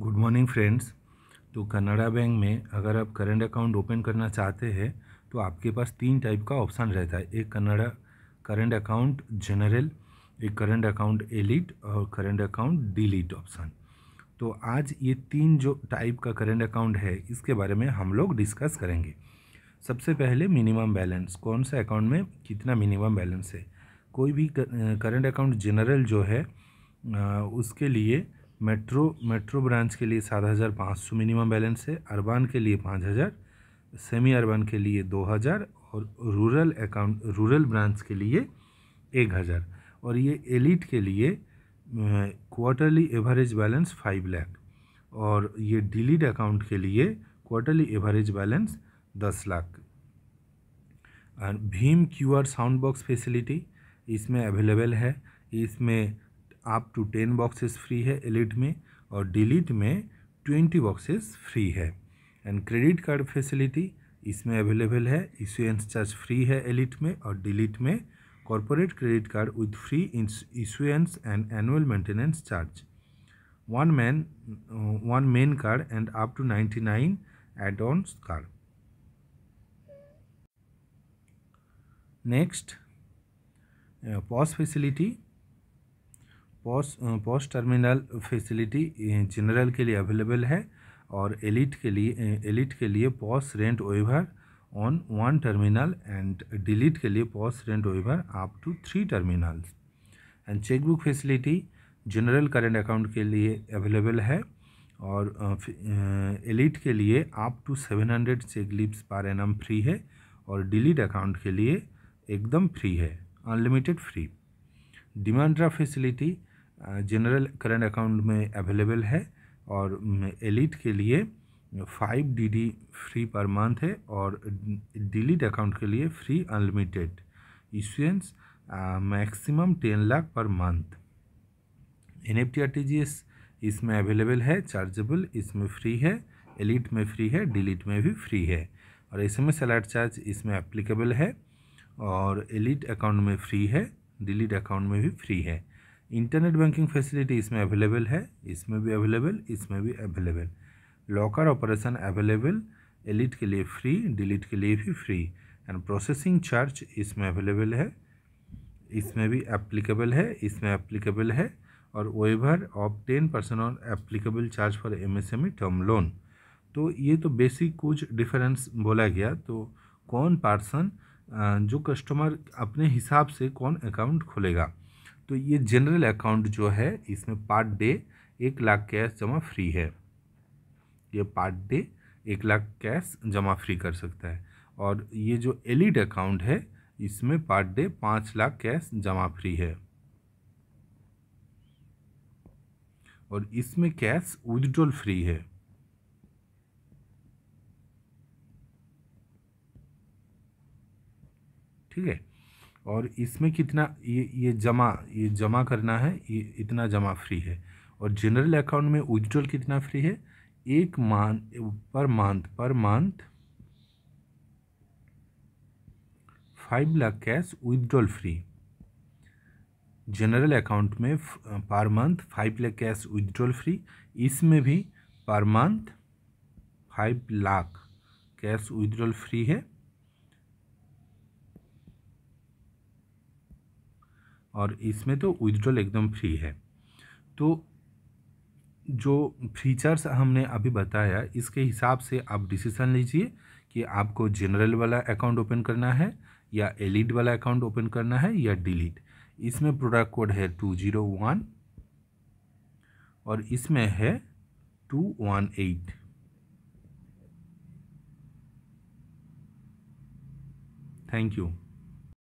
good morning friends तो Canara bank में अगर आप करंट अकाउंट ओपन करना चाहते हैं तो आपके पास तीन टाइप का ऑप्शन रहता है एक कनाडा करंट अकाउंट जनरल एक करंट अकाउंट एलिट और करंट अकाउंट डिलीट ऑप्शन तो आज ये तीन जो टाइप का करंट अकाउंट है इसके बारे में हम लोग डिस्कस करेंगे सबसे पहले मिनिमम बैलेंस कौन सा अकाउंट में कितना मिनिमम बैलेंस है कोई भी करंट अकाउंट जनरल जो है उसके लिए मेट्रो मेट्रो ब्रांच के लिए सात हज़ार पाँच सौ मिनिमम बैलेंस है अरबान के लिए पाँच हज़ार सेमी अरबान के लिए दो हज़ार और रूरल अकाउंट रूरल ब्रांच के लिए एक हज़ार और ये एलिट के लिए quarterly average balance five lakh और ये डिलीट अकाउंट के लिए क्वार्टरली एवरेज बैलेंस दस लाख भीम क्यूआर साउंड बॉक्स फैसिलिटी इसमें अवेलेबल है इसमें up to ten boxes free है एलिट में और डिलीट में ट्वेंटी बॉक्सेस फ्री है एंड क्रेडिट कार्ड फैसिलिटी इसमें अवेलेबल है इशुएंस चार्ज फ्री है एलिट में और डिलीट में corporate credit card with free issuance and annual maintenance charge one man one main card and up to ninety nine add on card next POS facility post post terminal facility general के लिए available है और elite के लिए elite के लिए POS rent waiver on one terminal and delight के लिए POS rent waiver up to three terminals and chequebook facility general current account के लिए अवेलेबल है और एलिट के लिए up to seven hundred cheque leaves per annum free है और डिलीट अकाउंट के लिए एकदम फ्री है unlimited free demand draft facility general current account में अवेलेबल है और एलिट के लिए five D free per month है और डिलीट अकाउंट के लिए free unlimited issuance maximum ten lakh per month N F T R T G S इसमें अवेलेबल है चार्जेबल इसमें फ्री है एलिट में फ्री है डिलीट में भी फ्री है और एस एम चार्ज इसमें एप्लीकेबल है और एलिट अकाउंट में फ्री है डिलीट अकाउंट में भी फ्री है इंटरनेट बैंकिंग फैसिलिटी इसमें अवेलेबल है इसमें भी अवेलेबल इसमें भी available locker operation available elite के लिए फ्री डिलीट के लिए भी फ्री एंड प्रोसेसिंग चार्ज इसमें अवेलेबल है इसमें भी एप्लीकेबल है इसमें एप्लीकेबल है और waiver of ten percent on applicable charge for M S M E term loan तो ये तो बेसिक कुछ डिफरेंस बोला गया तो कौन पर्सन जो कस्टमर अपने हिसाब से कौन अकाउंट खोलेगा तो ये जनरल अकाउंट जो है इसमें पार्ट डे एक लाख कैश जमा फ्री है ये पार्ट डे एक लाख कैश जमा फ्री कर सकता है और ये जो एलिड अकाउंट है इसमें पार्ट डे पाँच लाख कैश जमा फ्री है और इसमें कैश विदड्रॉल फ्री है ठीक है और इसमें कितना ये ये जमा ये जमा करना है ये इतना जमा फ्री है और जनरल अकाउंट में विड्रॉल कितना फ्री है एक मान per month per month five lakh cash withdrawal free general account में per month five lakh cash withdrawal free इसमें भी per month five lakh cash withdrawal free है और इसमें तो विदड्रॉल एकदम फ्री है तो जो फीचर्स हमने अभी बताया इसके हिसाब से आप डिसीज़न लीजिए कि आपको जनरल वाला अकाउंट ओपन करना है या एलिट वाला अकाउंट ओपन करना है या डिलीट इसमें प्रोडक्ट कोड है टू जीरो वन और इसमें है two one eight thank you